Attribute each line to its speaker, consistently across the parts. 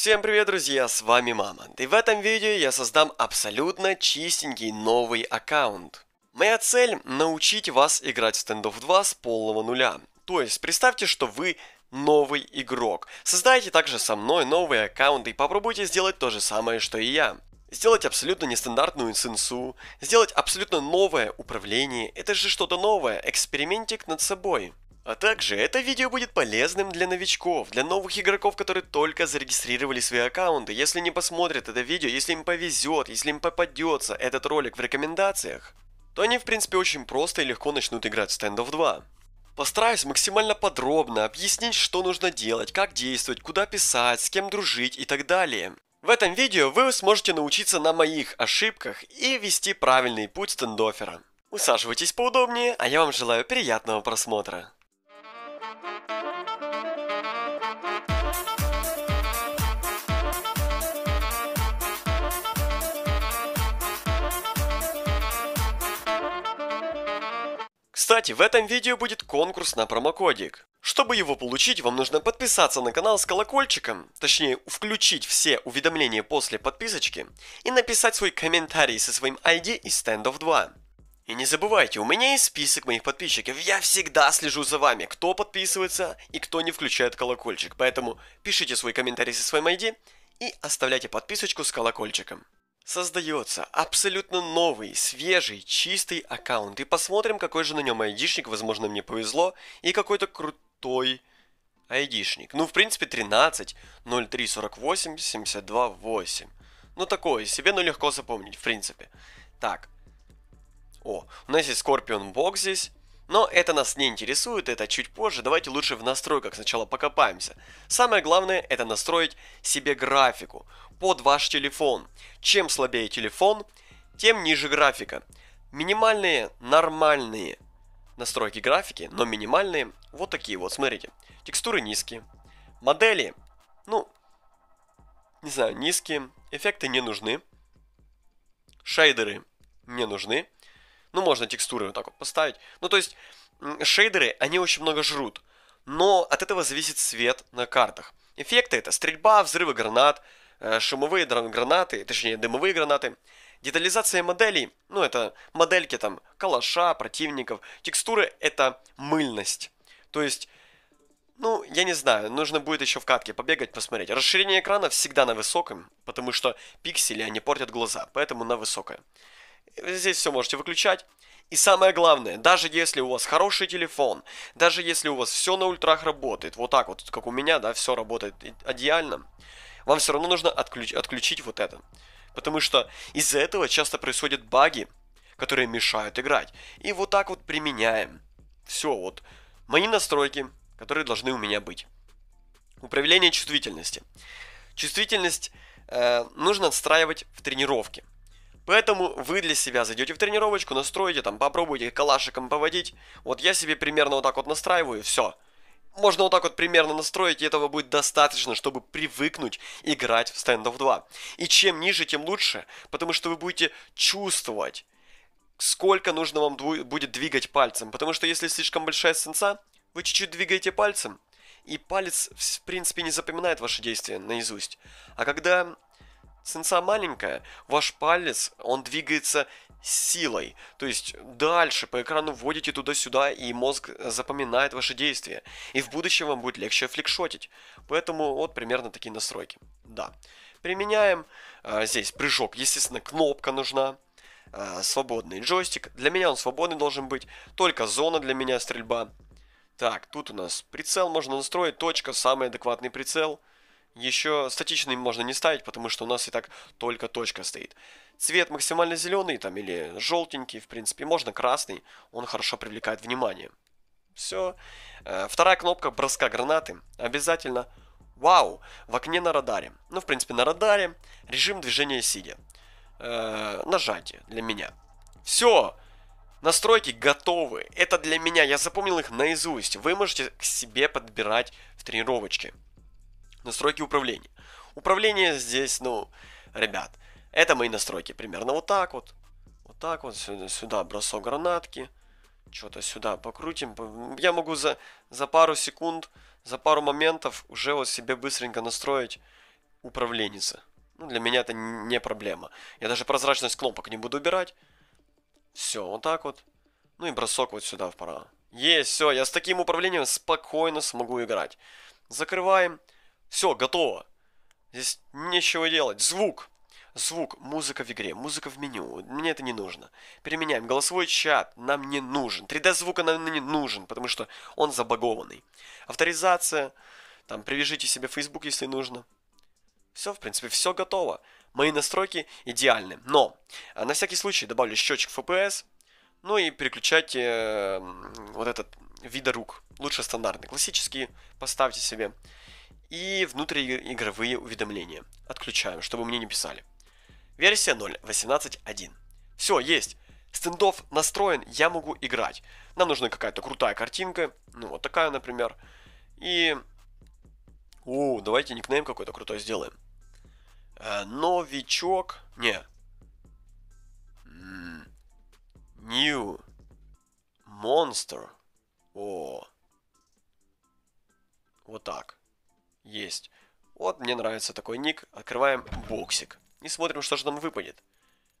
Speaker 1: Всем привет, друзья, с вами Мамонт, и в этом видео я создам абсолютно чистенький новый аккаунт. Моя цель – научить вас играть в Standoff 2 с полного нуля. То есть, представьте, что вы новый игрок. Создайте также со мной новый аккаунт и попробуйте сделать то же самое, что и я. Сделать абсолютно нестандартную инсенсу, сделать абсолютно новое управление – это же что-то новое, экспериментик над собой. А также это видео будет полезным для новичков, для новых игроков, которые только зарегистрировали свои аккаунты. Если не посмотрят это видео, если им повезет, если им попадется этот ролик в рекомендациях, то они в принципе очень просто и легко начнут играть в Stand of 2. Постараюсь максимально подробно объяснить, что нужно делать, как действовать, куда писать, с кем дружить и так далее. В этом видео вы сможете научиться на моих ошибках и вести правильный путь стендофера. Усаживайтесь поудобнее, а я вам желаю приятного просмотра. Кстати, в этом видео будет конкурс на промокодик. Чтобы его получить, вам нужно подписаться на канал с колокольчиком, точнее включить все уведомления после подписочки и написать свой комментарий со своим ID из standoff 2. И не забывайте, у меня есть список моих подписчиков. Я всегда слежу за вами, кто подписывается и кто не включает колокольчик. Поэтому пишите свой комментарий со своим ID и оставляйте подписочку с колокольчиком. Создается абсолютно новый, свежий, чистый аккаунт. И посмотрим, какой же на нем айдишник. Возможно, мне повезло. И какой-то крутой айдишник. Ну, в принципе, 13 03 48 72 8. Ну, такое себе, но легко запомнить, в принципе. Так, о, у нас есть Scorpion Box здесь. Но это нас не интересует, это чуть позже. Давайте лучше в настройках сначала покопаемся. Самое главное это настроить себе графику под ваш телефон. Чем слабее телефон, тем ниже графика. Минимальные нормальные настройки графики, но минимальные вот такие вот, смотрите. Текстуры низкие. Модели, ну, не знаю, низкие. Эффекты не нужны. Шейдеры не нужны. Ну, можно текстуры вот так вот поставить. Ну, то есть, шейдеры, они очень много жрут. Но от этого зависит цвет на картах. Эффекты это стрельба, взрывы гранат, э, шумовые гранаты, точнее дымовые гранаты, детализация моделей, ну это модельки там калаша, противников, текстуры это мыльность. То есть, ну я не знаю, нужно будет еще в катке побегать, посмотреть. Расширение экрана всегда на высоком, потому что пиксели они портят глаза, поэтому на высокое. Здесь все можете выключать. И самое главное, даже если у вас хороший телефон, даже если у вас все на ультрах работает, вот так вот, как у меня, да, все работает идеально, вам все равно нужно отключ отключить вот это. Потому что из-за этого часто происходят баги, которые мешают играть. И вот так вот применяем. Все, вот мои настройки, которые должны у меня быть. Управление чувствительности. Чувствительность э, нужно отстраивать в тренировке. Поэтому вы для себя зайдете в тренировочку, настроите там, попробуйте калашиком поводить. Вот я себе примерно вот так вот настраиваю, все. Можно вот так вот примерно настроить, и этого будет достаточно, чтобы привыкнуть играть в стендов 2. И чем ниже, тем лучше, потому что вы будете чувствовать, сколько нужно вам будет двигать пальцем. Потому что если слишком большая сенса, вы чуть-чуть двигаете пальцем, и палец, в принципе, не запоминает ваши действия наизусть. А когда Сенса маленькая, ваш палец, он двигается силой. То есть дальше по экрану вводите туда-сюда, и мозг запоминает ваши действия. И в будущем вам будет легче фликшотить. Поэтому вот примерно такие настройки. Да. Применяем. А, здесь прыжок, естественно, кнопка нужна. А, свободный джойстик. Для меня он свободный должен быть. Только зона для меня стрельба. Так, тут у нас прицел можно настроить. Точка, самый адекватный прицел. Еще статичный можно не ставить, потому что у нас и так только точка стоит. Цвет максимально зеленый там или желтенький, в принципе, можно красный, он хорошо привлекает внимание. Все. Э, вторая кнопка броска гранаты. Обязательно Вау! В окне на радаре. Ну, в принципе, на радаре. Режим движения сидя. Э, нажатие для меня. Все! Настройки готовы. Это для меня. Я запомнил их наизусть. Вы можете к себе подбирать в тренировочке. Настройки управления. Управление здесь, ну, ребят, это мои настройки. Примерно вот так вот. Вот так вот. Сюда, сюда бросок гранатки. Что-то сюда покрутим. Я могу за, за пару секунд, за пару моментов уже вот себе быстренько настроить управление. Ну, для меня это не проблема. Я даже прозрачность кнопок не буду убирать. Все, вот так вот. Ну и бросок вот сюда вправо. Есть, все, я с таким управлением спокойно смогу играть. Закрываем. Все, готово. Здесь нечего делать. Звук. Звук, музыка в игре, музыка в меню. Мне это не нужно. Переменяем. Голосовой чат нам не нужен. 3D-звук нам не нужен, потому что он забагованный. Авторизация. Там привяжите себе Facebook, если нужно. Все, в принципе, все готово. Мои настройки идеальны. Но а, на всякий случай добавлю счетчик FPS. Ну и переключайте э, вот этот вида рук. Лучше стандартный. Классический поставьте себе. И внутриигровые уведомления. Отключаем, чтобы мне не писали. Версия 0.18.1. Все, есть. Стендов настроен, я могу играть. Нам нужна какая-то крутая картинка. Ну, вот такая, например. И... О, давайте никнейм какой-то крутой сделаем. Э, новичок... Не. New. Monster. О. Вот так. Есть. Вот, мне нравится такой ник. Открываем боксик. И смотрим, что же нам выпадет.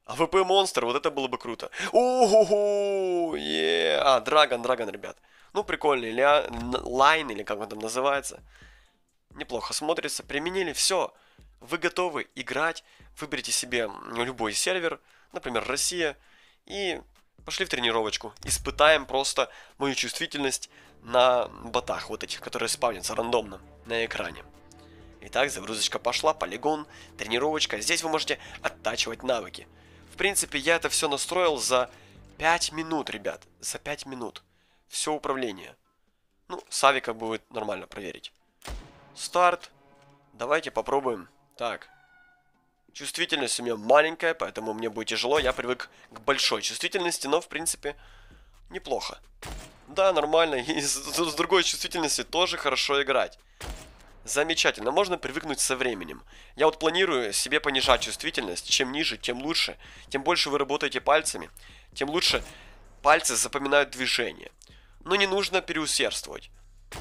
Speaker 1: АВП монстр, вот это было бы круто. Уху! Yeah. А, Драгон, Драгон, ребят. Ну, прикольный ли лайн, или как он там называется. Неплохо смотрится. Применили, все. Вы готовы играть. Выберите себе любой сервер, например, Россия. И пошли в тренировочку. Испытаем просто мою чувствительность на ботах вот этих, которые спавнятся рандомно на экране. Итак, загрузочка пошла, полигон, тренировочка. Здесь вы можете оттачивать навыки. В принципе, я это все настроил за 5 минут, ребят. За 5 минут. Все управление. Ну, Савика будет нормально проверить. Старт. Давайте попробуем. Так. Чувствительность у меня маленькая, поэтому мне будет тяжело. Я привык к большой чувствительности, но, в принципе, неплохо. Да, нормально. И с, с другой чувствительностью тоже хорошо играть. Замечательно, можно привыкнуть со временем. Я вот планирую себе понижать чувствительность. Чем ниже, тем лучше. Тем больше вы работаете пальцами, тем лучше пальцы запоминают движение. Но не нужно переусердствовать.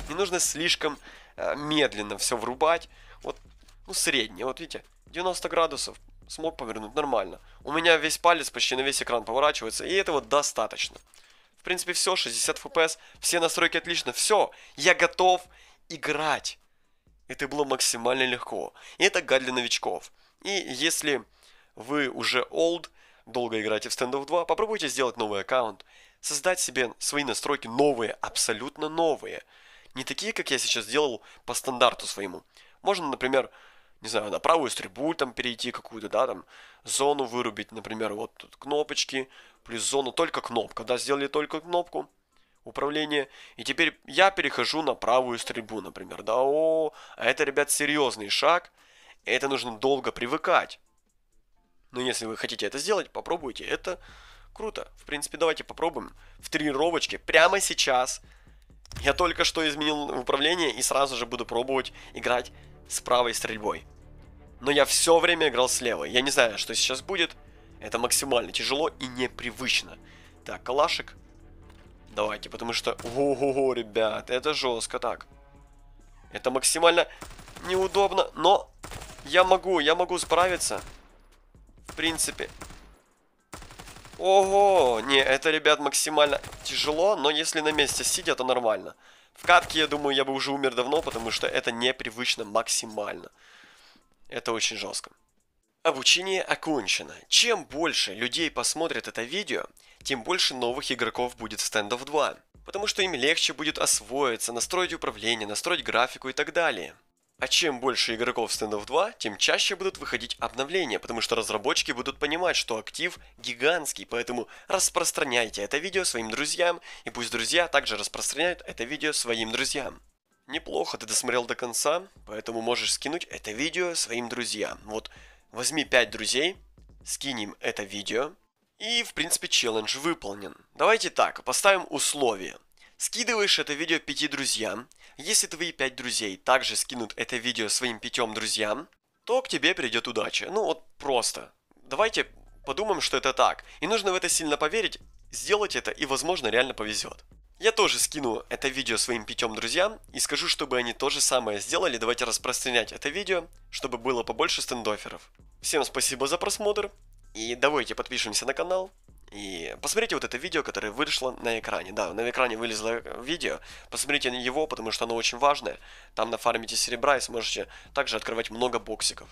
Speaker 1: Не нужно слишком э, медленно все врубать. Вот, ну, среднее. Вот видите, 90 градусов смог повернуть нормально. У меня весь палец почти на весь экран поворачивается, и этого достаточно. В принципе, все, 60 FPS, все настройки отлично, все, я готов играть. Это было максимально легко. И это гад для новичков. И если вы уже old, долго играете в Standoff 2, попробуйте сделать новый аккаунт, создать себе свои настройки новые, абсолютно новые. Не такие, как я сейчас делал по стандарту своему. Можно, например, не знаю, на правую стрельбу там перейти какую-то, да, там, зону вырубить, например, вот тут кнопочки, плюс зону только кнопка, да, сделали только кнопку, управление. И теперь я перехожу на правую стрельбу, например. Да, о, а это, ребят, серьезный шаг. Это нужно долго привыкать. Но ну, если вы хотите это сделать, попробуйте. Это круто. В принципе, давайте попробуем в тренировочке прямо сейчас. Я только что изменил управление и сразу же буду пробовать играть с правой стрельбой. Но я все время играл с левой. Я не знаю, что сейчас будет. Это максимально тяжело и непривычно. Так, калашик. Давайте, потому что... Ого, ребят, это жестко так. Это максимально неудобно, но я могу, я могу справиться. В принципе. Ого, не, это, ребят, максимально тяжело, но если на месте сидя, то нормально. В катке, я думаю, я бы уже умер давно, потому что это непривычно максимально. Это очень жестко. Обучение окончено. Чем больше людей посмотрят это видео, тем больше новых игроков будет в Standoff 2. Потому что им легче будет освоиться, настроить управление, настроить графику и так далее. А чем больше игроков в Standoff 2, тем чаще будут выходить обновления, потому что разработчики будут понимать, что актив гигантский, поэтому распространяйте это видео своим друзьям, и пусть друзья также распространяют это видео своим друзьям. Неплохо ты досмотрел до конца, поэтому можешь скинуть это видео своим друзьям. Вот Возьми 5 друзей, скинем это видео. И, в принципе, челлендж выполнен. Давайте так, поставим условие. Скидываешь это видео пяти друзьям. Если твои пять друзей также скинут это видео своим пятем друзьям, то к тебе придет удача. Ну вот просто. Давайте подумаем, что это так. И нужно в это сильно поверить, сделать это и, возможно, реально повезет. Я тоже скину это видео своим пятем друзьям и скажу, чтобы они то же самое сделали. Давайте распространять это видео, чтобы было побольше стендоферов. Всем спасибо за просмотр. И давайте подпишемся на канал. И посмотрите вот это видео, которое вышло на экране. Да, на экране вылезло э, видео. Посмотрите на его, потому что оно очень важное. Там нафармите серебра и сможете также открывать много боксиков.